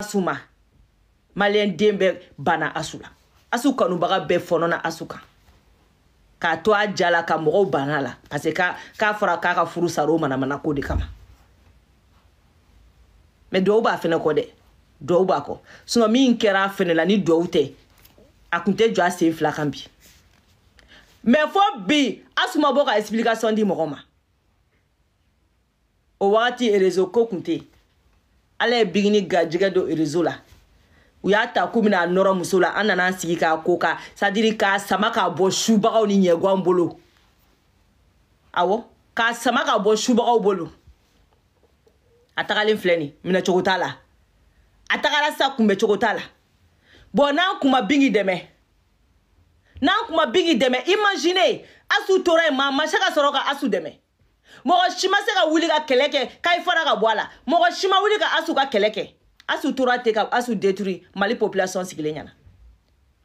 asu ma maliyɛn den bɛ banna asu la asu kanubaga bɛɛ fɔnɔna asu kan k'a to a ja la ka mɔgɔw banna la parce k'a k'a fɔra k'a ka furu sara o manamana ko de kama mɛ dɔw b'a fɛnɛ kɔ dɛ dɔw b'a kɔ sinɔ min kɛra a fɛnɛ la ni dɔw tɛ a kun tɛ jɔ a sen fila kan bi mɛ fɔ bi asu ma bɔ ka explication di mɔgɔ ma o wagati réseau ko kun tɛ yen ala ye bigi ni gajɛgɛ don erezo la u y'a ta k'u bɛna nɔrɔ muso la an nana an sigi k'a ko ka sadiri k'a sama k'a bɔ subagaw ni ɲɛguwan bolo awɔ k'a sama k'a bɔ subagaw bolo a tagalen filɛ nin minɛcogo t'a la a tagara sa kunbɛcogo t'a la bɔn n'an kun ma bingi dɛmɛ n'an kun ma bingi dɛmɛ imagine asu tora yen maa ma se ka sɔrɔ ka asu dɛmɛ mɔgɔ si ma se ka wuli ka kɛlɛ kɛ k'a fara ka bɔ a la mɔgɔ si ma wuli ka asu ka kɛlɛ kɛ asu tora ten ka asu détruit mali population sigilen ɲɛna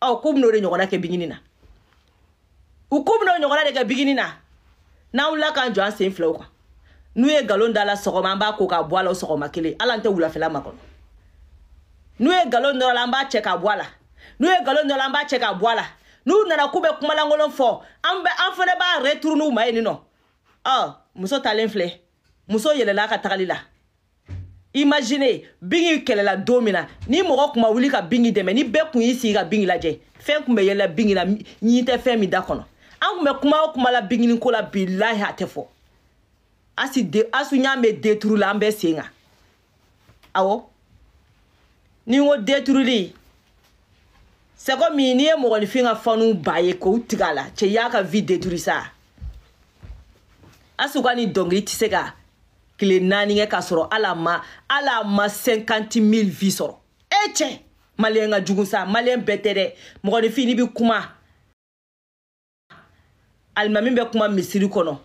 ɔ k'u bɛn'o de ɲɔgɔnna kɛ bigini na u k'u bɛn'o ɲɔgɔnna de kɛ bigini na n'an wulila k'an jɔ an sen filaw kan n'u ye nkalon da la sɔgɔma an b'a ko k'a bɔ a la o sɔgɔma kelen hali an tɛ wulafɛla makɔnɔ n'u ye nkalon dɔ la an b'a cɛ k'a bɔ a la n'u ye nkalon dɔ la an b'a cɛ k'a bɔ a la n'u nana k'u bɛ kumalankolon fɔ an bɛ an fana b'a returun'u ma yen nin nɔ ɔ ah, muso talen filɛ muso yɛlɛla ka tagali la imagine bingi kɛlɛla don min na ni mɔgɔ kuma wuli ka bingi dɛmɛ ni bɛɛ kun y'i sigi ka bingi lajɛ fɛn kun bɛ yɛlɛ bingi la ɲi tɛ fɛn min da kɔnɔ an kun bɛ kuma o kuma la bingini ko la bilahi a tɛ fɔ asi de asu y'a mɛn deturu la an bɛ sen kan awɔ ni n ko deturuli c'est comme n'i ye mɔgɔninfin ka fanu ba ye k'o tigɛ a la cɛ i y'a ka vie deturu sa asuka ni dɔnkili tɛ se ka tile naani kɛ k'a sɔrɔ ala ma ala ma cinquante mille vie sɔrɔ e eh, cɛ maliyɛn ka jugu sa maliyɛn bɛɛ tɛ dɛ mɔgɔninfin ni bi kuma alimami bɛ kuma misiri kɔnɔ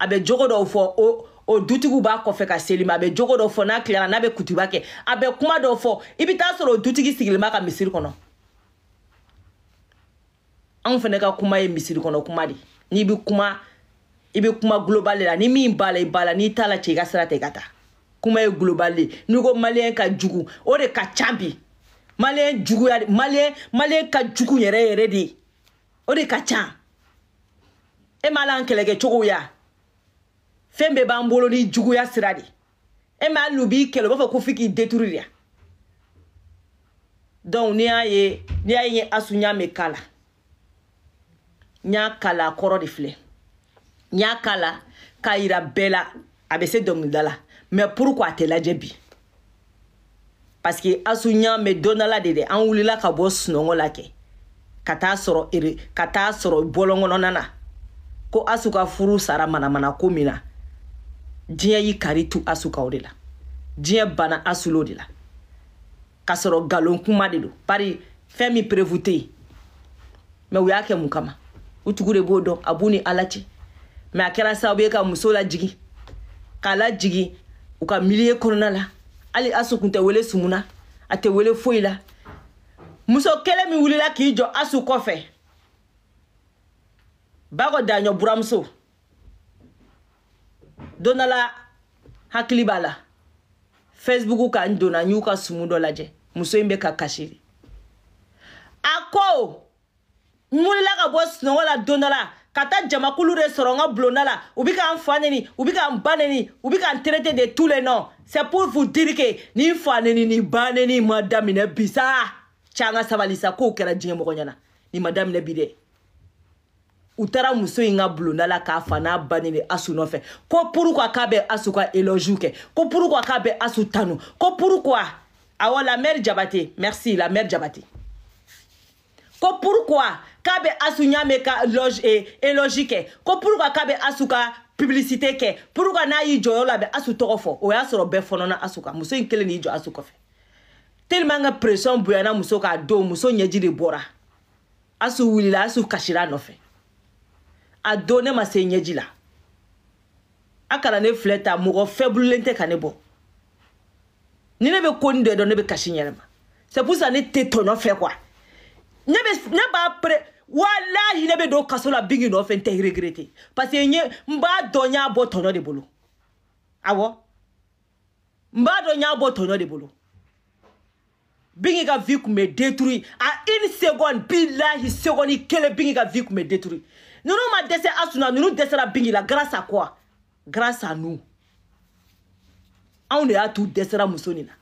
a bɛ jogo dɔw fɔ o o dutigiw b'a kɔfɛ ka seli ma a bɛ jogo dɔ fɔ n'a tilara n'a bɛ kutuba kɛ a bɛ kuma dɔ fɔ i bɛ taa sɔrɔ o dutigi sigilen b'a ka misiri kɔnɔ anw fana ka kuma ye misiri kɔnɔ kuma de n'i bɛ kuma i be kuma global la ni min b'a la i b'a la n'i t'a la cɛ i ka sira tɛ i ka ta kuma ye global le n'i ko maliyɛn ka jugu o de ka ca bi maliyɛn juguya maliyɛn maliyɛn ka jugu yɛrɛ yɛrɛ de o de ka ca e m'a la an kɛlɛkɛ cogow ya fɛn bɛɛ b'an bolo ni juguya sira de e m'a lu b'i kɛlɛ o b'a fɔ ko f'i k'i deturu de ya donc n'i y'a ye n'i y'a ye asu n y'a mɛn k'a la n y'a k'a la a kɔrɔ de filɛ n y'a k'a la k'a yira bɛɛ la a bɛ se dɔnkilida la mɛ pourkua a tɛ lajɛ bi parseke asu ɲa mɛ dondala de dɛ an wulila ka bɔ sunɔgɔ la kɛ ka taa sɔrɔ ere ka taa sɔrɔ bɔlɔn kɔnɔna na ko asu ka furu sara manamana ko min na diɲɛ y'i kari tu asu kaw de la diɲɛ bana asulo de la k'a sɔrɔ galon kuma de don bari fɛn min perewu tɛ yen mɛ u y'a kɛ mun kama u tugu de b'o dɔn a b'u ni ala cɛ mɛ a kɛra sababu ye ka muso lajigi k'a lajigi u ka miliye kɔnɔna la hali asu kun tɛ wele sumu na a tɛ wele foyi la muso kelen min wulila k'i jɔ asu kɔfɛ bakɔ daɲɔ buramuso don dɔ la hakili b'a la facebook ka n donna n y'u ka sumu dɔ lajɛ muso in bɛ ka kasi de a ko n wulila ka bɔ sunɔgɔ la don dɔ la ka taa jamakulu de sɔrɔ n ka bulonda la u bɛ k'an fa neni u bɛ k'an ba neni u bɛ k'an traité de tous les noms c'est pour vous dire que ni fa neni ni ba neni ma daminɛ bi sa cɛ an ka sabali sa k'o kɛra diɲɛ mɔgɔ ɲɛna nin ma daminɛ bi dɛ u taara muso in ka bulonda la k'a fa n'a ba neni asu nɔfɛ ko pourquoi k'a bɛ asu ka éloge kɛ ko pourquoi k'a bɛ asu tanu ko pourquoi awɔ la mère jabate merci la mère jabate ko pourquoi k'a bɛ asu ɲaamɛ ka éloge kɛ ko pourquoi k'a bɛ asu ka publicité kɛ pourquoi n'a y'i jɔyɔrɔ la a bɛ asu tɔgɔ fɔ o y'a sɔrɔ bɛɛ fɔnɔna asu kan muso in kelen de y'i jɔ asu kɔfɛ tellement ka pression bonyana muso k'a don muso ɲɛji de bɔra asu wulila asu kasira nɔfɛ a don ne ma se ɲɛji la a kana ne filɛ ta mɔgɔ fɛburulen tɛ ka ne bɔ ni ne bɛ ko ni dɔ dɔn ne bɛ kasi n yɛrɛ ma c'est pour ça ne tɛ tɔnɔ fɛ quoi ne b'a pere walahi ne bɛ don kaso la bingi nɔfɛ n tɛ regrete parce que n ye n b'a dɔn n y'a bɔ tɔnɔ de bolo awɔ n b'a dɔn n y'a bɔ tɔnɔ de bolo bingi ka vie kun bɛ détruit a une seconde bilahi seconde kelen bingi ka vie kun bɛ détruit ninnu ma dɛsɛ asuna ninnu dɛsɛra bingi la grâce à quoi grâce à nous anw e de y'a t'u dɛsɛra muso nin na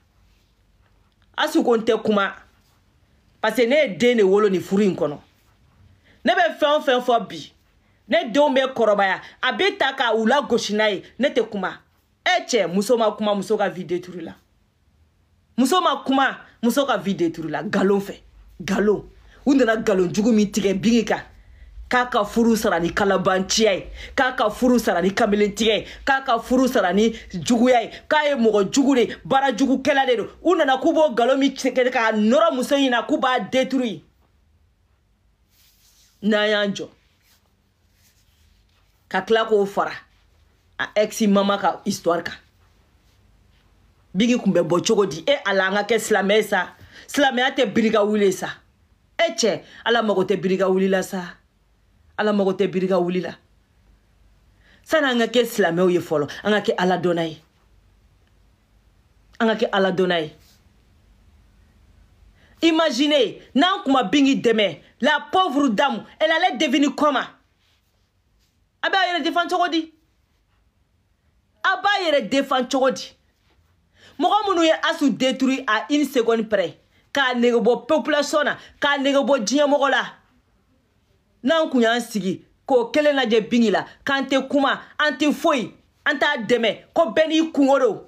asu ko n tɛ kuma paseke ne ye den de wolo nin furu in kɔnɔ ne bɛ fɛn o fɛn fɔ bi ne denw bɛ kɔrɔbaya a bɛ ta ka u lagosi n'a ye ne tɛ kuma e cɛ muso ma kuma muso ka vie détruit la muso ma kuma muso ka vie détruit la galon fɛ galon u nana galon jugu min tigɛ bingi kan k'a ka furu sara ni kalabanciya ye k'a ka furu sara ni kamelentigɛ ye k'a ka furu sara ni juguya ye k'a ye mɔgɔ jugu de baara jugukɛla de don u nana k'u b'o galo min kɛ k'a nɔrɔ muso in na k'u b'a deturu n'an y'an jɔ ka tila k'o fara a ɛgisi mama ka histoire kan bigi kun bɛ bɔ cogo di e ala an ka kɛ silamɛ sa silamɛya tɛ birika wuli sa e cɛ ala mago tɛ birika wuli la sa ala mago tɛ birika wuli la sani an ka kɛ silamɛw ye fɔlɔ an ka kɛ ala dɔnna ye an ka kɛ ala dɔnna ye imagine n'an kuma bingi dɛmɛ la pauvre dame elle allait devenir coma a b'a yɛrɛ defan cogo di a b'a yɛrɛ defan cogo di mɔgɔ minnu ye asu détruit à une seconde près k'a negebɔ population na k'a negebɔ diɲɛmɔgɔ la n'an kun y'an sigi k'o kelen lajɛ bingi la k'an tɛ kuma an tɛ foyi an t'a dɛmɛ ko bɛɛ n'i kungo do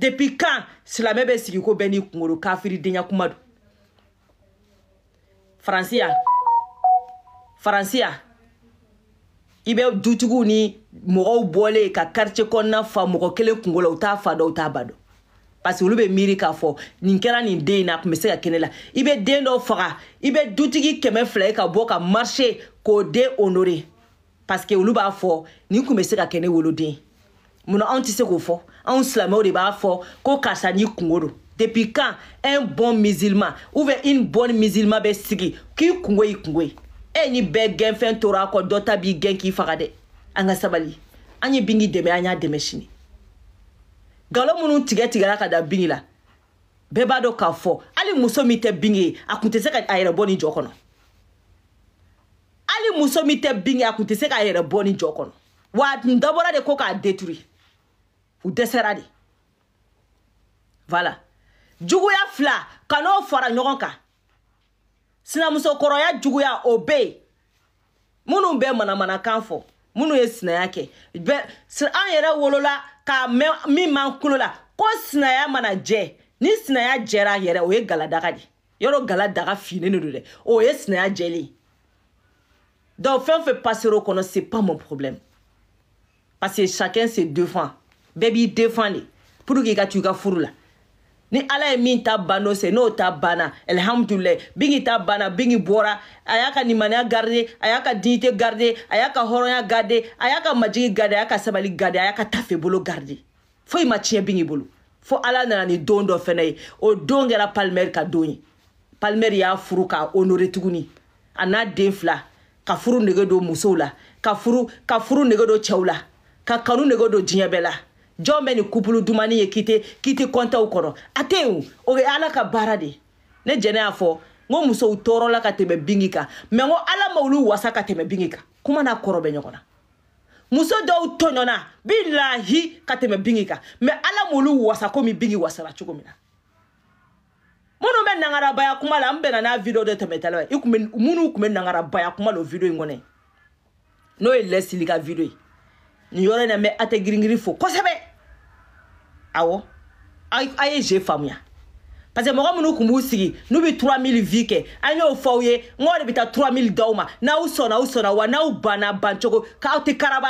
depi kan silamɛ bɛ sigi ko bɛɛ n'i kungo do kafiridenya kuma do faransiya faransiya i bɛ dutigiw ni mɔgɔw bɔlen ka karitiye kɔnɔna fa mɔgɔ kelen kungo la u t'a fa dɔ u t'a ba dɔ parce olu bɛ miiri k'a fɔ nin kɛra nin den na a tun bɛ se ka kɛnɛ la i bɛ den dɔ faga i bɛ dutigi kɛmɛ fila ye ka bɔ ka marise k'o den honore paseke olu b'a fɔ nin kun bɛ se ka kɛ ne woloden munna anw tɛ se k'o fɔ anw silamɛw de b'a fɔ ko karisa n'i kungo don depuis quand un bon musulman ou bien une bonne musulman bɛ sigi k'i kungo y'i kungo ye e ni bɛɛ gɛnfɛn tora a kɔ dɔ ta b'i gɛn k'i faga dɛ an ka sabali an ye bingi dɛmɛ an y'a dɛmɛ sini galo minnu tigɛ tigɛra ka da bingi la bɛɛ b'a dɔn k'a fɔ hali muso min tɛ bingi ye a kun tɛ se ka a yɛrɛ bɔ nin jɔ kɔnɔ hali muso min tɛ bin kɛ a kun tɛ se k'a yɛrɛ bɔ ni jɔ kɔnɔ wa a tun dabɔra de ko k'a deturi u dɛsɛra de voilà juguya fila ka n'o fara ɲɔgɔn kan sinamusokɔrɔya juguya o bɛ yen minnu bɛ manamanakan fɔ minnu ye sinaya kɛ bɛ an yɛrɛ wolola k'a mɛn min b'an kulo la ko sinaya mana jɛ ni sinaya jɛra yɛrɛ o ye galadaga de yɔrɔ gala daga finnen de don dɛ o ye sinaya jɛlen ye donc fɛn o fɛn passer'o kɔnɔ c'est pas mon problème parce que chacun se défend bɛɛ b'i défend de pour que i ka t'i ka furu la ni ala ye min ta ban n'o se n'o ta banna alihamudulilayi bingi ta banna bingi bɔra a y'a ka nimaniya garde a y'a ka dignité garde a y'a ka hɔrɔnya garde a y'a ka majigi garde a y'a ka sabali garde a y'a ka tafebolo garde foyi ma tiɲɛ bingi bolo fo ala nana ni don dɔ fɛnɛ ye o don kɛra palmɛri ka don ye palmɛri y'a furu k'a honore tuguni a n'a den fila ka furu nege don musow la ka furu ka furu nege don cɛw la ka kanu nege don diɲɛ bɛɛ la jɔn bɛ nin kupulu dumani ye k'i tɛ k'i tɛ kɔntaw kɔrɔ a tɛ yen o ye ala ka baara de ye ne jɛnɛ y'a fɔ n ko musow tɔɔrɔla ka tɛmɛ bingi kan mɛ n ko ala ma olu wasa ka tɛmɛ bingi kan kuma n'a kɔrɔ bɛ ɲɔgɔn na muso dɔw tɔɲɔna bi lahi ka tɛmɛ bingi kan mɛ ala m'olu wasa komi bingi wasara cogo min na minnu bɛ nangarabaya kuma la n bɛnna n'a video dɔ tɛmɛtala ye minnu tun bɛ nangarabaya kuma la o video in kɔnɔ n'o ye lɛsili ka video ye nin yɔrɔ in na n bɛ atɛ giringirin fo kosɛbɛ awɔ a ye je faamuya parce que mɔgɔ minnu tun b'u sigi n'u bɛ 3000 vie kɛ an y'o fɔ aw ye n k'o de bɛ taa 3000 d'aw ma n'aw sɔnna aw sɔnna wa n'aw banna bancogo k'aw tɛ karaba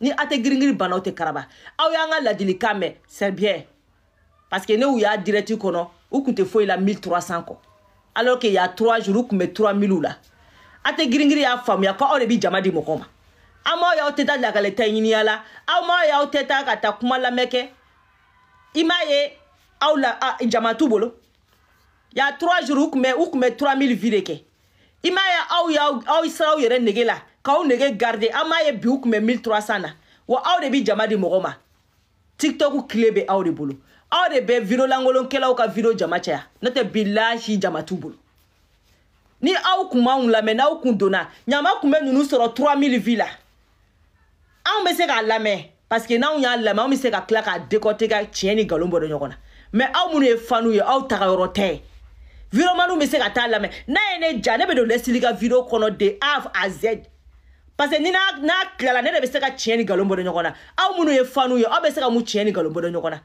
ni aw tɛ giringirin banna aw tɛ karaba aw y'an ka ladilikan mɛn c'est bien parce que ne u y'a dirɛti kɔnɔ u kun tɛ foyi la 1300 kɔ alors que y'a 3 jours u kun bɛ 3000 la a tɛ giringiri y'a faamuya ko aw de bi jama di mɔgɔ ma aw m'aw y'aw tɛ ta lakalɛta ɲiniya la aw m'aw y'aw tɛ ta ka taa kuma lamɛn kɛ i m'a ye aw la a, jama t'u bolo y'a 3 jours u kun bɛ u kun bɛ 3000 vie de kɛ i m'a ye aw y'aw aw siraw yɛrɛ nege la k'aw nege garde aw m'a ye bi u kun bɛ 1300 na wa aw de bi jama di mɔgɔ ma tiktok kile bɛ aw de bolo aw de bɛ video lankolonkɛlaw ka video jama caya n'o tɛ bilahi jama t'u bolo ni aw kun m'anw lamɛn n'aw kun donna ɲama kun bɛ ninnu sɔrɔ 3000 vi la anw bɛ se k'a lamɛn parce que n'anw y'a lamɛn anw bɛ se ka tila k'a décorté ka tiɲɛ ni nkalon bɔ dɔ ɲɔgɔn na mais aw minnu ye fanu ye aw taga yɔrɔ tɛ videomaniw bɛ se ka taa lamɛn n'a ye ne ja ne bɛ don lɛsili ka video kɔnɔ de a a z parce que ni n'a n'a tilala ne de bɛ se ka tiɲɛ ni nkalon bɔ dɔ ɲɔgɔn na aw minnu ye fanu ye aw bɛ se ka mun tiɲɛ ni nkalon bɔ dɔ ɲɔgɔn na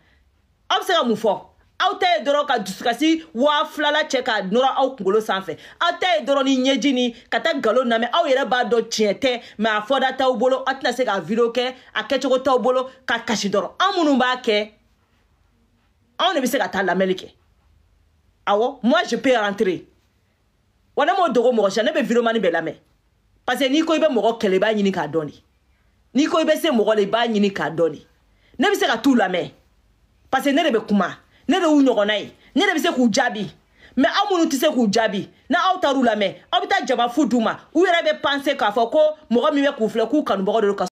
aw be se ka mun fɔ aw ta ye dɔrɔn ka dusukasi waa filala cɛ ka nɔrɔ aw kungolo sanfɛ aw ta ye dɔrɔn ni ɲɛji ni ka taa galon namɛ aw yɛrɛ b'a dɔn tiɲɛ tɛ ma a fɔda t'aw bolo aw tɛna se k'a video kɛ a kɛcogo t'aw bolo ka kasi dɔrɔn an minnu b'a kɛ anw ne be se ka taa lamɛnli kɛ awɔ moi je peux rentrer wa ne m'o dogo mɔgɔ si ne bɛ videomani bɛɛ lamɛn parce que n'i ko i bɛ mɔgɔ kɛlɛ i b'a ɲini k'a dɔn de n'i ko i bɛ se mɔgɔ la i b'a ɲini k'a dɔn de ne bɛ se ka t'u lamɛn parce que ne de bɛ kuma ne de y'u ɲɔgɔnna ye ne de bɛ se k'u jaabi mɛ aw minnu tɛ se k'u jaabi na aw taar'u lamɛn aw bɛ taa jama fu d'u ma u yɛrɛ bɛ panse k'a fɔ ko mɔgɔ min bɛ k'u filɛ k'u kanubagaw de do ka